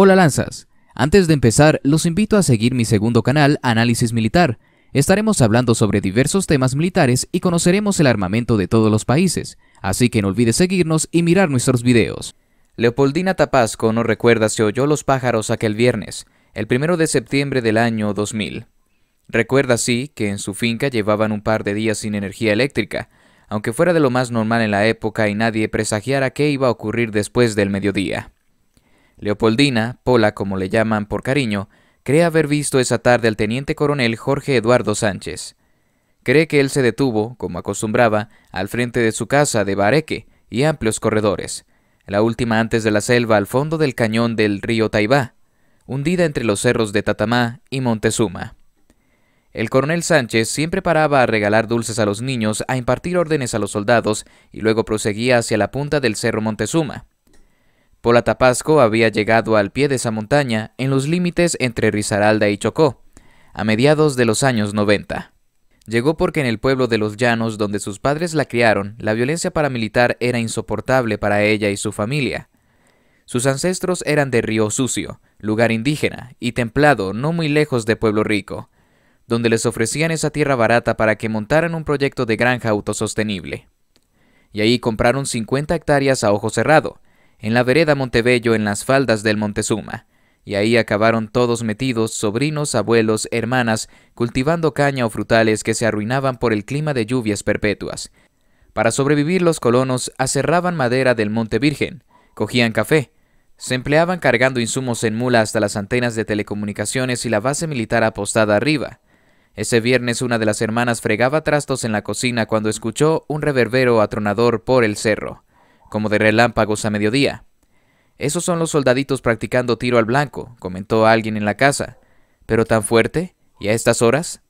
Hola Lanzas, antes de empezar los invito a seguir mi segundo canal Análisis Militar. Estaremos hablando sobre diversos temas militares y conoceremos el armamento de todos los países, así que no olvides seguirnos y mirar nuestros videos. Leopoldina Tapasco no recuerda si oyó los pájaros aquel viernes, el primero de septiembre del año 2000. Recuerda sí que en su finca llevaban un par de días sin energía eléctrica, aunque fuera de lo más normal en la época y nadie presagiara qué iba a ocurrir después del mediodía. Leopoldina, Pola como le llaman por cariño, cree haber visto esa tarde al teniente coronel Jorge Eduardo Sánchez. Cree que él se detuvo, como acostumbraba, al frente de su casa de Bareque y amplios corredores, la última antes de la selva al fondo del cañón del río Taibá, hundida entre los cerros de Tatamá y Montezuma. El coronel Sánchez siempre paraba a regalar dulces a los niños, a impartir órdenes a los soldados y luego proseguía hacia la punta del cerro Montezuma. Pola Tapasco había llegado al pie de esa montaña en los límites entre Risaralda y Chocó, a mediados de los años 90. Llegó porque en el pueblo de los Llanos, donde sus padres la criaron, la violencia paramilitar era insoportable para ella y su familia. Sus ancestros eran de Río Sucio, lugar indígena y templado no muy lejos de Pueblo Rico, donde les ofrecían esa tierra barata para que montaran un proyecto de granja autosostenible. Y ahí compraron 50 hectáreas a ojo cerrado, en la vereda Montebello en las faldas del Montezuma, y ahí acabaron todos metidos, sobrinos, abuelos, hermanas, cultivando caña o frutales que se arruinaban por el clima de lluvias perpetuas. Para sobrevivir los colonos aserraban madera del Monte Virgen, cogían café, se empleaban cargando insumos en mula hasta las antenas de telecomunicaciones y la base militar apostada arriba. Ese viernes una de las hermanas fregaba trastos en la cocina cuando escuchó un reverbero atronador por el cerro como de relámpagos a mediodía. Esos son los soldaditos practicando tiro al blanco, comentó alguien en la casa. Pero tan fuerte, y a estas horas.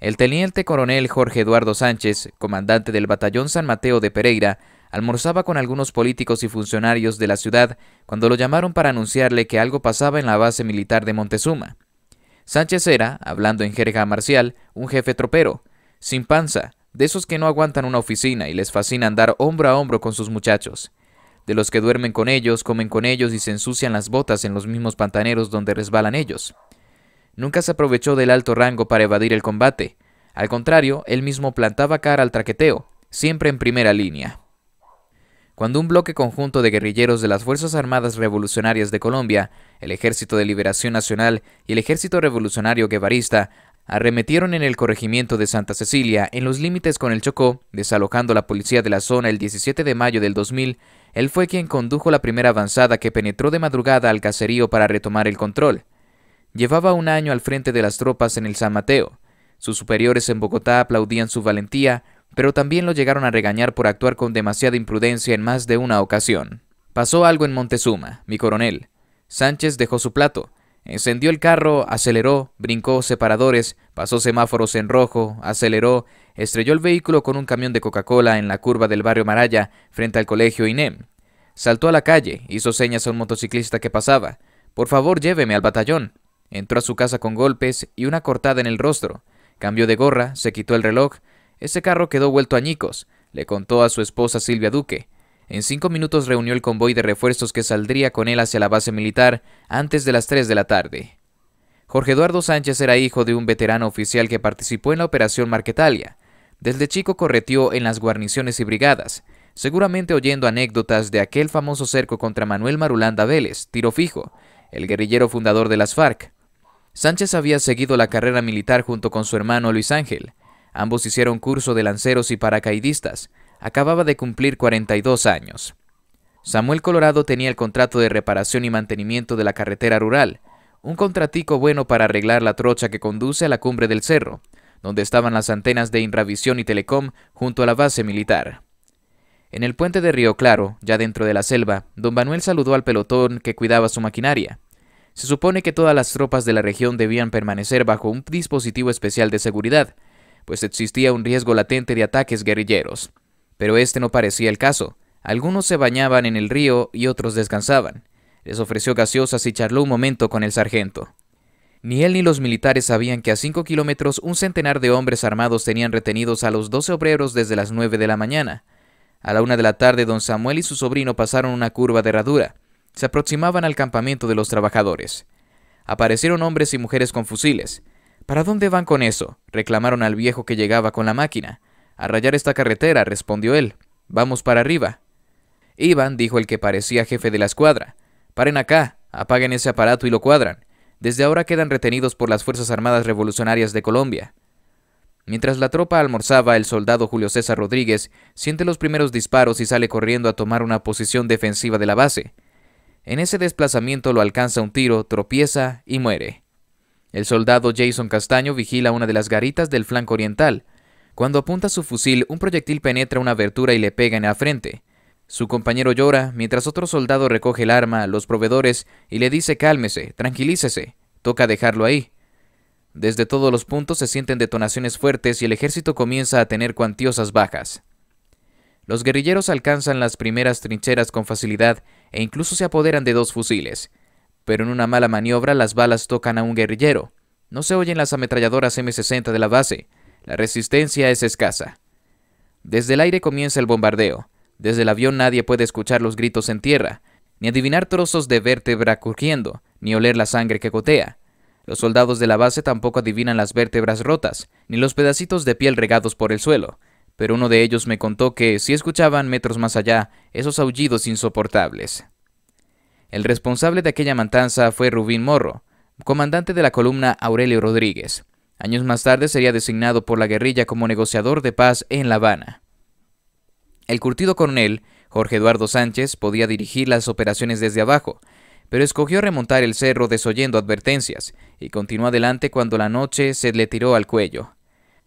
El teniente coronel Jorge Eduardo Sánchez, comandante del batallón San Mateo de Pereira, almorzaba con algunos políticos y funcionarios de la ciudad cuando lo llamaron para anunciarle que algo pasaba en la base militar de Montezuma. Sánchez era, hablando en jerga marcial, un jefe tropero, sin panza, de esos que no aguantan una oficina y les fascina andar hombro a hombro con sus muchachos, de los que duermen con ellos, comen con ellos y se ensucian las botas en los mismos pantaneros donde resbalan ellos. Nunca se aprovechó del alto rango para evadir el combate, al contrario, él mismo plantaba cara al traqueteo, siempre en primera línea. Cuando un bloque conjunto de guerrilleros de las Fuerzas Armadas Revolucionarias de Colombia, el Ejército de Liberación Nacional y el Ejército Revolucionario Guevarista arremetieron en el corregimiento de Santa Cecilia, en los límites con el Chocó, desalojando la policía de la zona el 17 de mayo del 2000, él fue quien condujo la primera avanzada que penetró de madrugada al caserío para retomar el control. Llevaba un año al frente de las tropas en el San Mateo. Sus superiores en Bogotá aplaudían su valentía, pero también lo llegaron a regañar por actuar con demasiada imprudencia en más de una ocasión. Pasó algo en Montezuma, mi coronel. Sánchez dejó su plato, Encendió el carro, aceleró, brincó separadores, pasó semáforos en rojo, aceleró, estrelló el vehículo con un camión de Coca-Cola en la curva del barrio Maraya, frente al colegio INEM. Saltó a la calle, hizo señas a un motociclista que pasaba. Por favor, lléveme al batallón. Entró a su casa con golpes y una cortada en el rostro. Cambió de gorra, se quitó el reloj. Ese carro quedó vuelto añicos, le contó a su esposa Silvia Duque. En cinco minutos reunió el convoy de refuerzos que saldría con él hacia la base militar antes de las 3 de la tarde. Jorge Eduardo Sánchez era hijo de un veterano oficial que participó en la Operación Marquetalia. Desde chico correteó en las guarniciones y brigadas, seguramente oyendo anécdotas de aquel famoso cerco contra Manuel Marulanda Vélez, tiro fijo, el guerrillero fundador de las FARC. Sánchez había seguido la carrera militar junto con su hermano Luis Ángel. Ambos hicieron curso de lanceros y paracaidistas, acababa de cumplir 42 años. Samuel Colorado tenía el contrato de reparación y mantenimiento de la carretera rural, un contratico bueno para arreglar la trocha que conduce a la cumbre del cerro, donde estaban las antenas de Inravisión y Telecom junto a la base militar. En el puente de Río Claro, ya dentro de la selva, don Manuel saludó al pelotón que cuidaba su maquinaria. Se supone que todas las tropas de la región debían permanecer bajo un dispositivo especial de seguridad, pues existía un riesgo latente de ataques guerrilleros. Pero este no parecía el caso. Algunos se bañaban en el río y otros descansaban. Les ofreció gaseosas y charló un momento con el sargento. Ni él ni los militares sabían que a cinco kilómetros un centenar de hombres armados tenían retenidos a los doce obreros desde las nueve de la mañana. A la una de la tarde, don Samuel y su sobrino pasaron una curva de herradura. Se aproximaban al campamento de los trabajadores. Aparecieron hombres y mujeres con fusiles. ¿Para dónde van con eso? reclamaron al viejo que llegaba con la máquina a rayar esta carretera, respondió él. Vamos para arriba. Iván dijo el que parecía jefe de la escuadra. Paren acá, apaguen ese aparato y lo cuadran. Desde ahora quedan retenidos por las Fuerzas Armadas Revolucionarias de Colombia. Mientras la tropa almorzaba, el soldado Julio César Rodríguez siente los primeros disparos y sale corriendo a tomar una posición defensiva de la base. En ese desplazamiento lo alcanza un tiro, tropieza y muere. El soldado Jason Castaño vigila una de las garitas del flanco oriental, cuando apunta su fusil, un proyectil penetra una abertura y le pega en la frente. Su compañero llora, mientras otro soldado recoge el arma, los proveedores, y le dice cálmese, tranquilícese, toca dejarlo ahí. Desde todos los puntos se sienten detonaciones fuertes y el ejército comienza a tener cuantiosas bajas. Los guerrilleros alcanzan las primeras trincheras con facilidad e incluso se apoderan de dos fusiles, pero en una mala maniobra las balas tocan a un guerrillero. No se oyen las ametralladoras M60 de la base, la resistencia es escasa. Desde el aire comienza el bombardeo. Desde el avión nadie puede escuchar los gritos en tierra, ni adivinar trozos de vértebra crujiendo, ni oler la sangre que gotea. Los soldados de la base tampoco adivinan las vértebras rotas, ni los pedacitos de piel regados por el suelo, pero uno de ellos me contó que si escuchaban metros más allá esos aullidos insoportables. El responsable de aquella matanza fue Rubín Morro, comandante de la columna Aurelio Rodríguez, Años más tarde sería designado por la guerrilla como negociador de paz en La Habana. El curtido coronel, Jorge Eduardo Sánchez, podía dirigir las operaciones desde abajo, pero escogió remontar el cerro desoyendo advertencias, y continuó adelante cuando la noche se le tiró al cuello.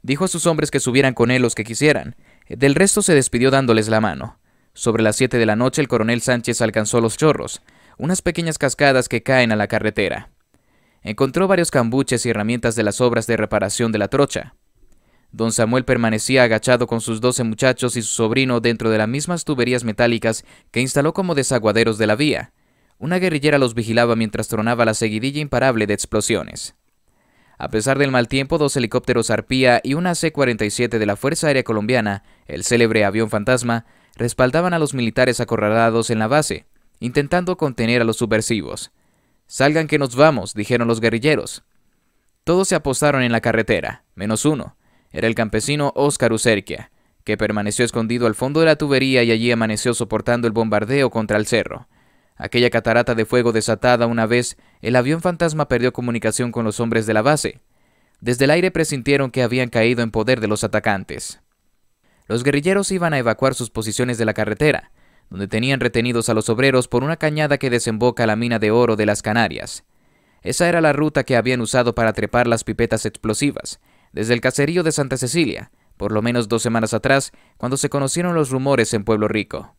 Dijo a sus hombres que subieran con él los que quisieran, del resto se despidió dándoles la mano. Sobre las 7 de la noche el coronel Sánchez alcanzó los chorros, unas pequeñas cascadas que caen a la carretera encontró varios cambuches y herramientas de las obras de reparación de la trocha. Don Samuel permanecía agachado con sus doce muchachos y su sobrino dentro de las mismas tuberías metálicas que instaló como desaguaderos de la vía. Una guerrillera los vigilaba mientras tronaba la seguidilla imparable de explosiones. A pesar del mal tiempo, dos helicópteros Arpía y una C-47 de la Fuerza Aérea Colombiana, el célebre avión fantasma, respaldaban a los militares acorralados en la base, intentando contener a los subversivos. Salgan que nos vamos, dijeron los guerrilleros. Todos se apostaron en la carretera, menos uno. Era el campesino Óscar Ucerquia, que permaneció escondido al fondo de la tubería y allí amaneció soportando el bombardeo contra el cerro. Aquella catarata de fuego desatada una vez, el avión fantasma perdió comunicación con los hombres de la base. Desde el aire presintieron que habían caído en poder de los atacantes. Los guerrilleros iban a evacuar sus posiciones de la carretera, donde tenían retenidos a los obreros por una cañada que desemboca a la mina de oro de las Canarias. Esa era la ruta que habían usado para trepar las pipetas explosivas, desde el caserío de Santa Cecilia, por lo menos dos semanas atrás, cuando se conocieron los rumores en Pueblo Rico.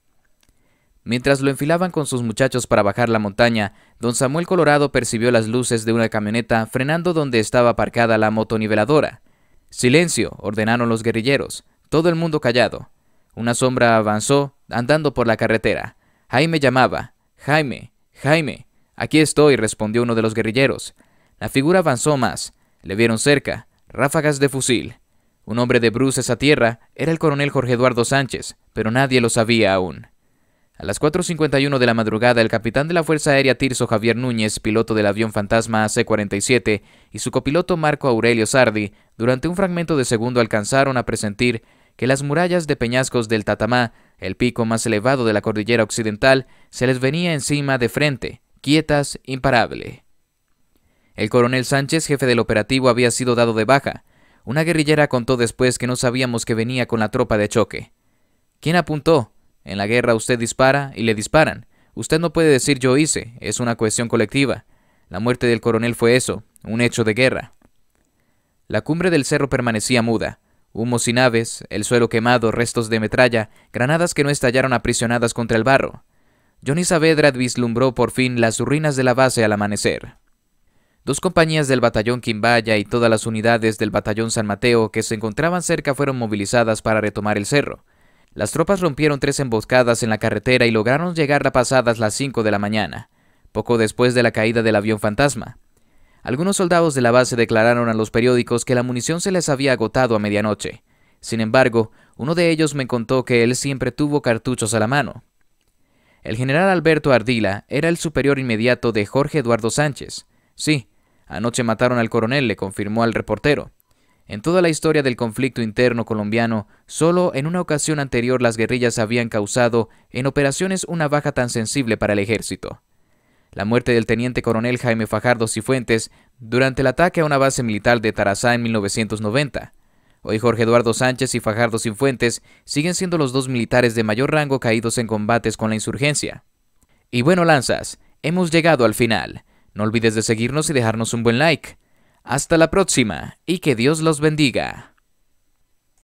Mientras lo enfilaban con sus muchachos para bajar la montaña, don Samuel Colorado percibió las luces de una camioneta frenando donde estaba aparcada la motoniveladora. Silencio, ordenaron los guerrilleros, todo el mundo callado. Una sombra avanzó, andando por la carretera. Jaime llamaba. Jaime, Jaime. Aquí estoy, respondió uno de los guerrilleros. La figura avanzó más. Le vieron cerca. Ráfagas de fusil. Un hombre de bruces a tierra era el coronel Jorge Eduardo Sánchez, pero nadie lo sabía aún. A las 4.51 de la madrugada, el capitán de la Fuerza Aérea Tirso Javier Núñez, piloto del avión Fantasma AC-47, y su copiloto Marco Aurelio Sardi, durante un fragmento de segundo alcanzaron a presentir que las murallas de peñascos del Tatamá, el pico más elevado de la cordillera occidental, se les venía encima de frente, quietas, imparable. El coronel Sánchez, jefe del operativo, había sido dado de baja. Una guerrillera contó después que no sabíamos que venía con la tropa de choque. ¿Quién apuntó? En la guerra usted dispara y le disparan. Usted no puede decir yo hice, es una cuestión colectiva. La muerte del coronel fue eso, un hecho de guerra. La cumbre del cerro permanecía muda. Humos y naves, el suelo quemado, restos de metralla, granadas que no estallaron aprisionadas contra el barro. Johnny Saavedra vislumbró por fin las ruinas de la base al amanecer. Dos compañías del batallón Quimbaya y todas las unidades del batallón San Mateo que se encontraban cerca fueron movilizadas para retomar el cerro. Las tropas rompieron tres emboscadas en la carretera y lograron llegar a pasadas las 5 de la mañana, poco después de la caída del avión fantasma. Algunos soldados de la base declararon a los periódicos que la munición se les había agotado a medianoche. Sin embargo, uno de ellos me contó que él siempre tuvo cartuchos a la mano. El general Alberto Ardila era el superior inmediato de Jorge Eduardo Sánchez. Sí, anoche mataron al coronel, le confirmó al reportero. En toda la historia del conflicto interno colombiano, solo en una ocasión anterior las guerrillas habían causado en operaciones una baja tan sensible para el ejército. La muerte del teniente coronel Jaime Fajardo Cifuentes durante el ataque a una base militar de Tarazá en 1990. Hoy Jorge Eduardo Sánchez y Fajardo Cifuentes siguen siendo los dos militares de mayor rango caídos en combates con la insurgencia. Y bueno, lanzas, hemos llegado al final. No olvides de seguirnos y dejarnos un buen like. Hasta la próxima y que Dios los bendiga.